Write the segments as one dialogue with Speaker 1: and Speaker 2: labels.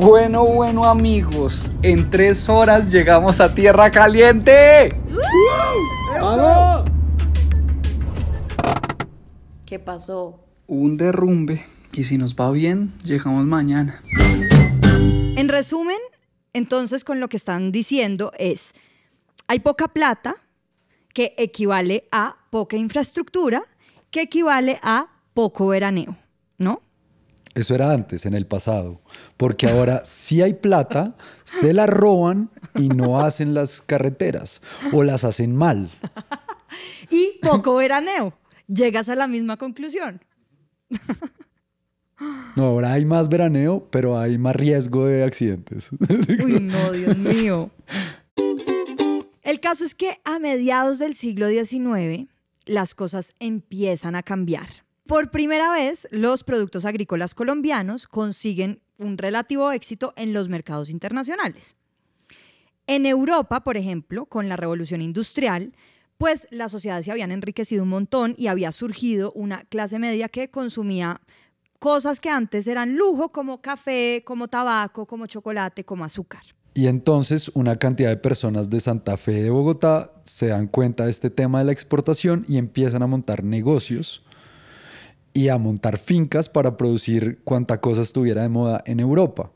Speaker 1: Bueno, bueno amigos, en tres horas llegamos a Tierra Caliente. ¡Uh!
Speaker 2: ¿Qué pasó?
Speaker 1: Un derrumbe y si nos va bien, llegamos mañana.
Speaker 3: En resumen, entonces con lo que están diciendo es, hay poca plata que equivale a poca infraestructura, que equivale a poco veraneo, ¿no?
Speaker 1: Eso era antes, en el pasado. Porque ahora sí hay plata, se la roban y no hacen las carreteras o las hacen mal.
Speaker 3: Y poco veraneo. Llegas a la misma conclusión.
Speaker 1: No, ahora hay más veraneo, pero hay más riesgo de accidentes. Uy, no, Dios mío.
Speaker 3: El caso es que a mediados del siglo XIX las cosas empiezan a cambiar. Por primera vez, los productos agrícolas colombianos consiguen un relativo éxito en los mercados internacionales. En Europa, por ejemplo, con la revolución industrial, pues las sociedades se habían enriquecido un montón y había surgido una clase media que consumía cosas que antes eran lujo, como café, como tabaco, como chocolate, como azúcar.
Speaker 1: Y entonces una cantidad de personas de Santa Fe de Bogotá se dan cuenta de este tema de la exportación y empiezan a montar negocios y a montar fincas para producir cuanta cosa estuviera de moda en Europa.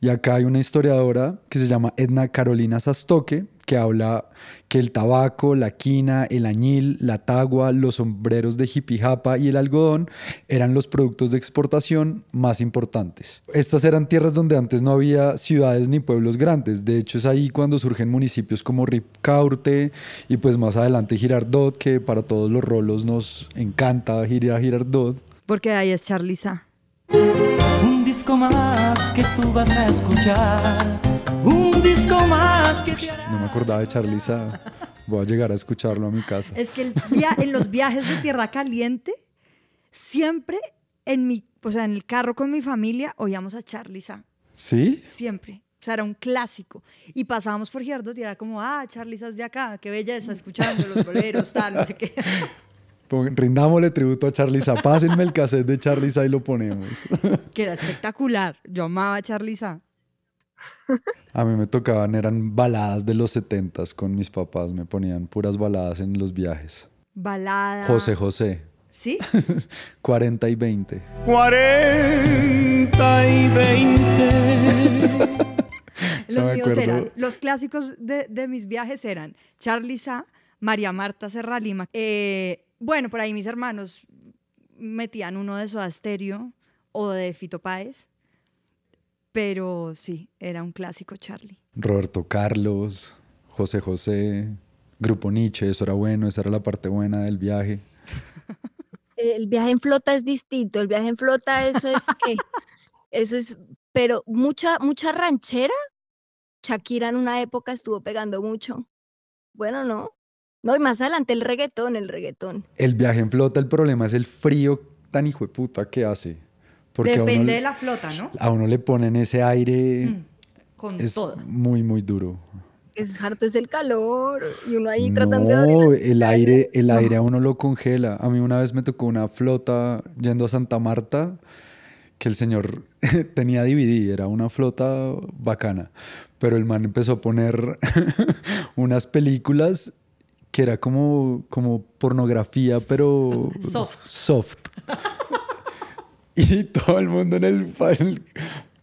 Speaker 1: Y acá hay una historiadora que se llama Edna Carolina Sastoque, que habla que el tabaco, la quina, el añil, la tagua, los sombreros de jipijapa y el algodón eran los productos de exportación más importantes. Estas eran tierras donde antes no había ciudades ni pueblos grandes, de hecho es ahí cuando surgen municipios como Ripcaurte y pues más adelante Girardot, que para todos los rolos nos encanta a Girardot.
Speaker 3: Porque ahí es Charliza. Un
Speaker 1: disco más que tú vas a escuchar no me acordaba de Charliza. Voy a llegar a escucharlo a mi casa.
Speaker 3: Es que en los viajes de Tierra Caliente, siempre en mi, o sea, en el carro con mi familia oíamos a Charliza. ¿Sí? Siempre. O sea, era un clásico. Y pasábamos por Giardos y era como, ah, Charliza es de acá, qué belleza, escuchando los boleros, tal, no sé qué.
Speaker 1: Rindámosle tributo a Charliza. Pásenme el cassette de Charliza y lo ponemos.
Speaker 3: Que era espectacular. Yo amaba a Charliza.
Speaker 1: A mí me tocaban, eran baladas de los setentas con mis papás, me ponían puras baladas en los viajes.
Speaker 3: Balada.
Speaker 1: José José. ¿Sí? 40 y 20. 40 y
Speaker 3: 20.
Speaker 1: los míos eran,
Speaker 3: los clásicos de, mis viajes eran Charly Sa, María Marta Serralima. Eh, bueno, por ahí mis hermanos metían uno de Sodasterio o de Fito Páez pero sí, era un clásico Charlie.
Speaker 1: Roberto Carlos, José José, Grupo Nietzsche, eso era bueno, esa era la parte buena del viaje.
Speaker 2: El viaje en flota es distinto, el viaje en flota eso es que, eso es, pero mucha, mucha ranchera, Shakira en una época estuvo pegando mucho. Bueno, ¿no? No, y más adelante el reggaetón, el reggaetón.
Speaker 1: El viaje en flota, el problema es el frío tan hijo de puta que hace. Porque Depende de
Speaker 2: la flota, ¿no? A
Speaker 1: uno le ponen ese aire. Mm, con es Muy, muy duro.
Speaker 2: Es harto, es el calor. Y uno ahí tratando de.
Speaker 1: No, el aire, el aire a uno lo congela. A mí una vez me tocó una flota yendo a Santa Marta que el señor tenía DVD, era una flota bacana, pero el man empezó a poner unas películas que era como, como pornografía, pero soft. soft. Y todo el mundo en el,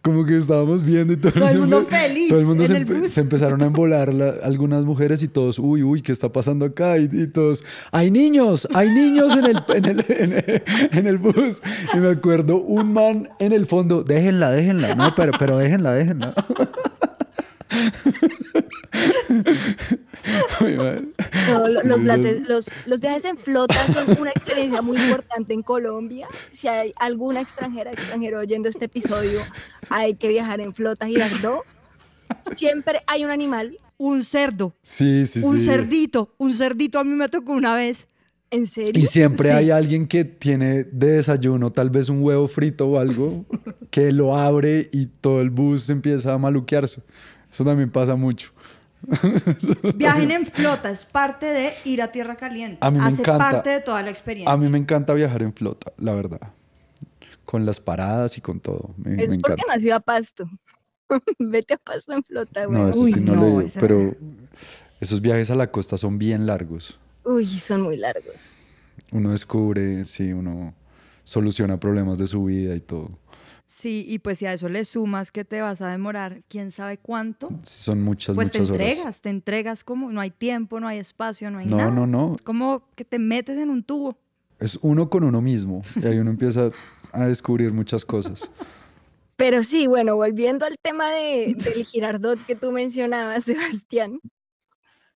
Speaker 1: como que estábamos viendo y todo, el mundo, feliz. Todo el mundo se, empezaron a embolar algunas mujeres y todos, uy, uy, ¿qué está pasando acá? Y, todos, hay niños, hay niños en el, en el, en, el, en, el, bus. Y me acuerdo un man en el fondo, déjenla, déjenla, no, pero, pero déjenla, déjenla.
Speaker 2: los, viajes en flota son una experiencia muy importante en Colombia. Si hay alguna extranjera, extranjero oyendo este episodio, hay que viajar en flota girando Siempre hay un animal. Un cerdo.
Speaker 1: Sí, sí, un
Speaker 2: cerdito.
Speaker 3: Un cerdito a mí me tocó una vez. ¿En serio? Y siempre hay
Speaker 1: alguien que tiene de desayuno tal vez un huevo frito o algo que lo abre y todo el bus empieza a maluquearse. Eso también pasa mucho. Viajen
Speaker 3: en flota, es parte de ir a tierra caliente. A Hace parte de toda la experiencia. A mí me
Speaker 1: encanta viajar en flota, la verdad. Con las paradas y con todo. es porque
Speaker 2: nació a Pasto. Vete a Pasto en flota, güey. sí no, digo, pero
Speaker 1: esos viajes a la costa son bien largos.
Speaker 2: Uy, son muy largos.
Speaker 1: Uno descubre, sí, uno soluciona problemas de su vida y todo.
Speaker 3: Sí, y pues si a eso le sumas que te vas a demorar, quién sabe cuánto.
Speaker 1: Son muchas, pues muchas te entregas,
Speaker 3: te entregas como no hay tiempo, no hay espacio,
Speaker 2: no hay nada. No, no, no. Como que te metes en un tubo.
Speaker 1: Es uno con uno mismo y ahí uno empieza a descubrir muchas cosas.
Speaker 2: Pero sí, bueno, volviendo al tema de, del girardot que tú mencionabas, Sebastián,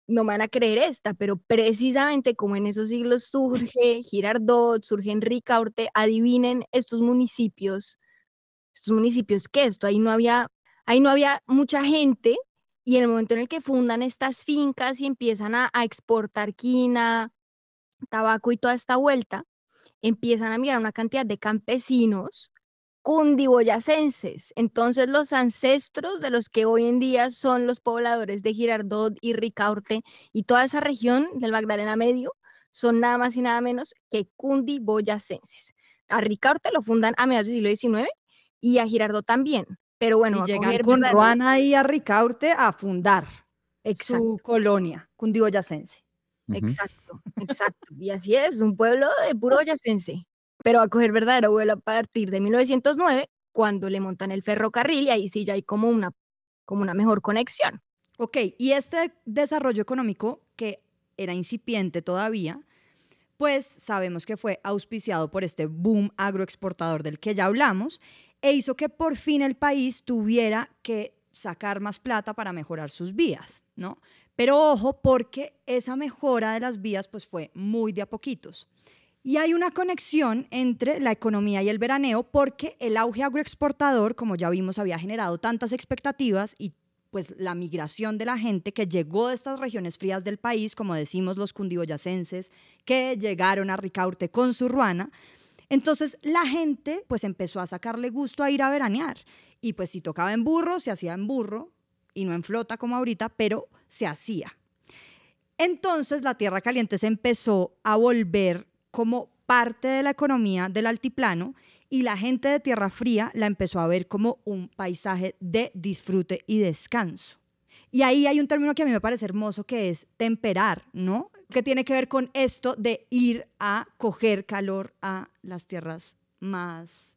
Speaker 2: no me van a creer esta, pero precisamente como en esos siglos surge Girardot, surge Enrique Orte, adivinen estos municipios estos municipios que esto, ahí no había, ahí no había mucha gente y en el momento en el que fundan estas fincas y empiezan a, exportar quina, tabaco y toda esta vuelta, empiezan a mirar una cantidad de campesinos cundiboyacenses. Entonces los ancestros de los que hoy en día son los pobladores de Girardot y Ricaurte y toda esa región del Magdalena Medio son nada más y nada menos que cundiboyacenses. A Ricaurte lo fundan a mediados del siglo XIX y a Girardo también. Pero bueno, y llegan con Juana Ruana
Speaker 3: y a Ricaurte a fundar su colonia cundiboyacense.
Speaker 2: Exacto, exacto. Y así es, un pueblo de puro boyacense. Pero a coger verdadero vuelo a partir de 1909, cuando le montan el ferrocarril y ahí sí ya hay como una, como una mejor conexión. Ok, y este desarrollo económico que
Speaker 3: era incipiente todavía, pues sabemos que fue auspiciado por este boom agroexportador del que ya hablamos e hizo que por fin el país tuviera que sacar más plata para mejorar sus vías, ¿no? Pero ojo, porque esa mejora de las vías pues fue muy de a poquitos. Y hay una conexión entre la economía y el veraneo porque el auge agroexportador, como ya vimos, había generado tantas expectativas y pues la migración de la gente que llegó de estas regiones frías del país, como decimos los cundiboyacenses, que llegaron a Ricaurte con su ruana, entonces la gente pues empezó a sacarle gusto a ir a veranear y pues si tocaba en burro, se hacía en burro y no en flota como ahorita, pero se hacía. Entonces la tierra caliente se empezó a volver como parte de la economía del altiplano y la gente de Tierra Fría la empezó a ver como un paisaje de disfrute y descanso. Y ahí hay un término que a mí me parece hermoso que es temperar, ¿no? que tiene que ver con esto de ir a coger calor a las tierras más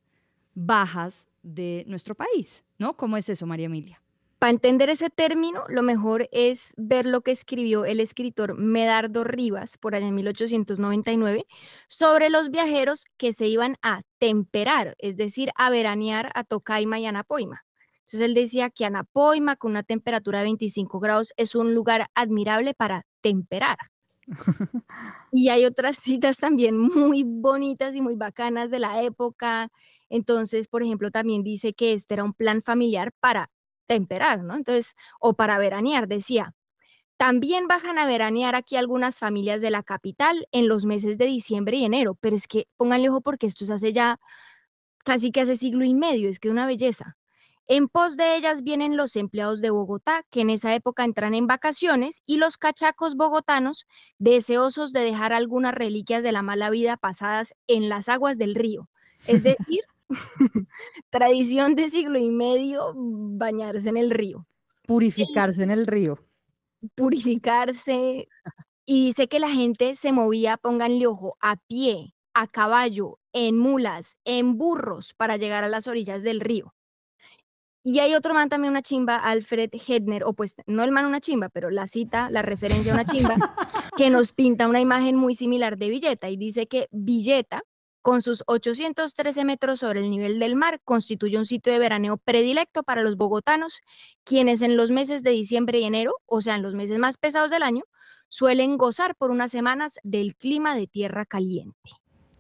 Speaker 3: bajas de nuestro país, ¿no? ¿Cómo es eso, María Emilia?
Speaker 2: Para entender ese término, lo mejor es ver lo que escribió el escritor Medardo Rivas por allá en 1899 sobre los viajeros que se iban a temperar, es decir, a veranear a Tocaima y Anapoima. Entonces él decía que Anapoima, con una temperatura de 25 grados, es un lugar admirable para temperar. y hay otras citas también muy bonitas y muy bacanas de la época. Entonces, por ejemplo, también dice que este era un plan familiar para temperar, ¿no? Entonces, o para veranear, decía. También bajan a veranear aquí algunas familias de la capital en los meses de diciembre y enero, pero es que pónganle ojo porque esto es hace ya casi que hace siglo y medio, es que es una belleza. En pos de ellas vienen los empleados de Bogotá, que en esa época entran en vacaciones, y los cachacos bogotanos, deseosos de dejar algunas reliquias de la mala vida pasadas en las aguas del río. Es decir, tradición de siglo y medio, bañarse en el río.
Speaker 3: Purificarse en el río.
Speaker 2: Purificarse. Y dice que la gente se movía, pónganle ojo, a pie, a caballo, en mulas, en burros, para llegar a las orillas del río. Y hay otro man también, una chimba, Alfred Hedner, o pues no el man una chimba, pero la cita, la referencia a una chimba, que nos pinta una imagen muy similar de Villeta y dice que Villeta, con sus 813 metros sobre el nivel del mar, constituye un sitio de veraneo predilecto para los bogotanos, quienes en los meses de diciembre y enero, o sea, en los meses más pesados del año, suelen gozar por unas semanas del clima de tierra caliente.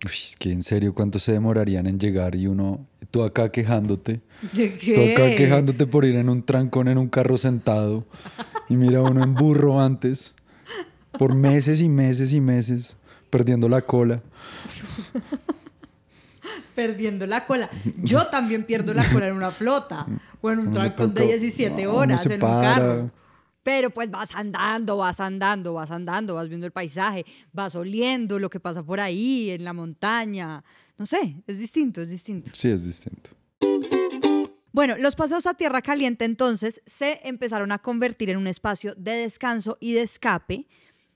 Speaker 1: Uy, es que en serio, ¿cuánto se demorarían en llegar? Y uno, tú acá quejándote, tú acá quejándote por ir en un trancón en un carro sentado, y mira uno en burro antes, por meses y meses y meses, perdiendo la cola.
Speaker 3: perdiendo la cola. Yo también pierdo la cola en una flota o en un trancón de 17 horas, en un carro pero pues vas andando, vas andando, vas andando, vas viendo el paisaje, vas oliendo lo que pasa por ahí, en la montaña. No sé, es distinto, es distinto.
Speaker 1: Sí, es distinto.
Speaker 3: Bueno, los paseos a tierra caliente entonces se empezaron a convertir en un espacio de descanso y de escape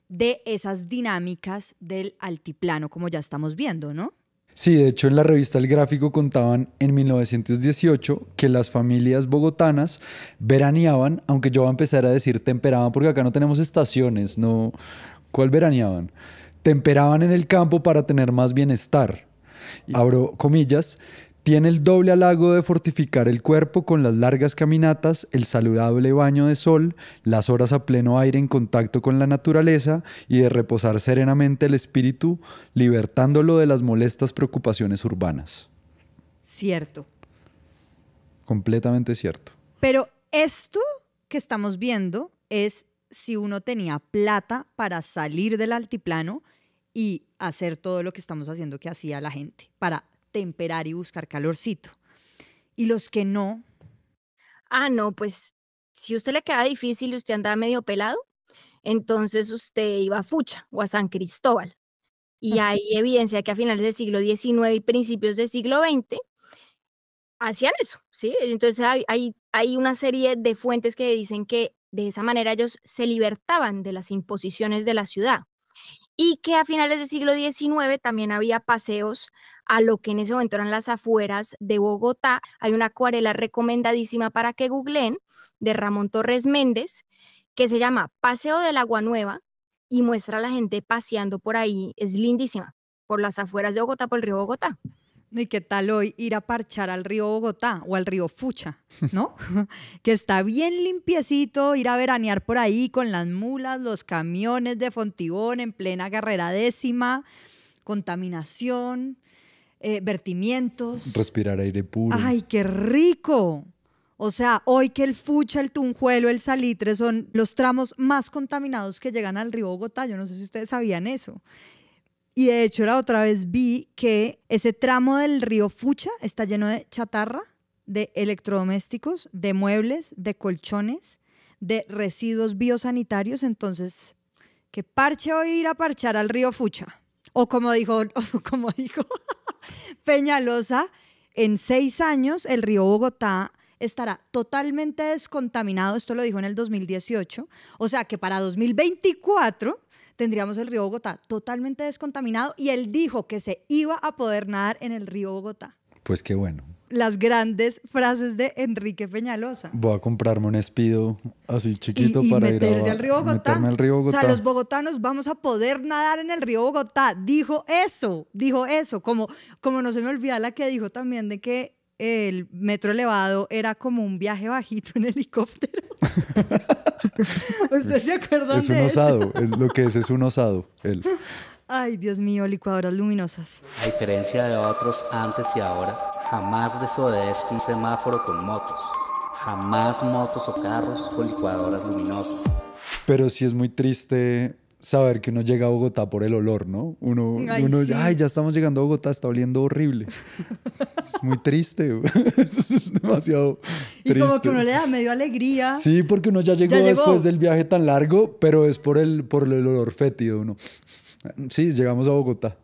Speaker 3: de esas dinámicas del altiplano, como ya estamos viendo, ¿no?
Speaker 1: Sí, de hecho en la revista El Gráfico contaban en 1918 que las familias bogotanas veraneaban, aunque yo voy a empezar a decir temperaban porque acá no tenemos estaciones, ¿no? ¿Cuál veraneaban? Temperaban en el campo para tener más bienestar. Abro comillas, tiene el doble halago de fortificar el cuerpo con las largas caminatas, el saludable baño de sol, las horas a pleno aire en contacto con la naturaleza y de reposar serenamente el espíritu, libertándolo de las molestas preocupaciones urbanas.
Speaker 3: Cierto.
Speaker 1: Completamente cierto.
Speaker 3: Pero esto que estamos viendo es si uno tenía plata para salir del altiplano y hacer todo lo que estamos haciendo que hacía la gente, para temperar y buscar calorcito. Y los que no.
Speaker 2: Ah, no, pues si usted le queda difícil y usted anda medio pelado, entonces usted iba a Fucha o a San Cristóbal. Y hay evidencia que a finales del siglo XIX y principios del siglo XX hacían eso, ¿sí? Entonces hay, hay, hay, una serie de fuentes que dicen que de esa manera ellos se libertaban de las imposiciones de la ciudad. Y que a finales del siglo XIX también había paseos a lo que en ese momento eran las afueras de Bogotá. Hay una acuarela recomendadísima para que googleen de Ramón Torres Méndez que se llama Paseo del Agua Nueva y muestra a la gente paseando por ahí. Es lindísima, por las afueras de Bogotá, por el río Bogotá. ¿Y
Speaker 3: qué tal hoy ir a parchar al río Bogotá o al río Fucha, no? que está bien limpiecito, ir a veranear por ahí con las mulas, los camiones de Fontibón en plena carrera décima, contaminación, eh, vertimientos. Respirar
Speaker 1: aire puro. ¡Ay, qué
Speaker 3: rico! O sea, hoy que el Fucha, el Tunjuelo, el Salitre son los tramos más contaminados que llegan al río Bogotá. Yo no sé si ustedes sabían eso. Y de hecho, la otra vez vi que ese tramo del río Fucha está lleno de chatarra, de electrodomésticos, de muebles, de colchones, de residuos biosanitarios. Entonces, que parche hoy ir a parchar al río Fucha o como dijo, como dijo Peñalosa, en seis años el río Bogotá estará totalmente descontaminado, esto lo dijo en el 2018, o sea que para 2024 tendríamos el río Bogotá totalmente descontaminado y él dijo que se iba a poder nadar en el río
Speaker 1: Bogotá. Pues qué bueno,
Speaker 3: las grandes frases de Enrique Peñalosa.
Speaker 1: Voy a comprarme un espido así chiquito para ir a, Meterme al río Bogotá. O sea, los
Speaker 3: bogotanos vamos a poder nadar en el río Bogotá. Dijo eso, dijo eso. Como, como no se me olvida la que dijo también de que el metro elevado era como un viaje bajito en helicóptero. ¿Usted se acuerda de eso? Es un osado,
Speaker 1: lo que es es un osado. Él.
Speaker 3: Ay, Dios mío, licuadoras luminosas.
Speaker 1: A diferencia de otros antes y ahora, Jamás desobedezco un semáforo con motos. Jamás motos o carros con licuadoras luminosas. Pero sí es muy triste saber que uno llega a Bogotá por el olor, ¿no? Uno, ay, ya estamos llegando a Bogotá, está oliendo horrible. muy triste, eso es demasiado triste. Y como que uno le
Speaker 3: da medio alegría.
Speaker 1: Sí, porque uno ya llegó, después del viaje tan largo, pero es por el, por el olor fétido uno. Sí, llegamos a Bogotá.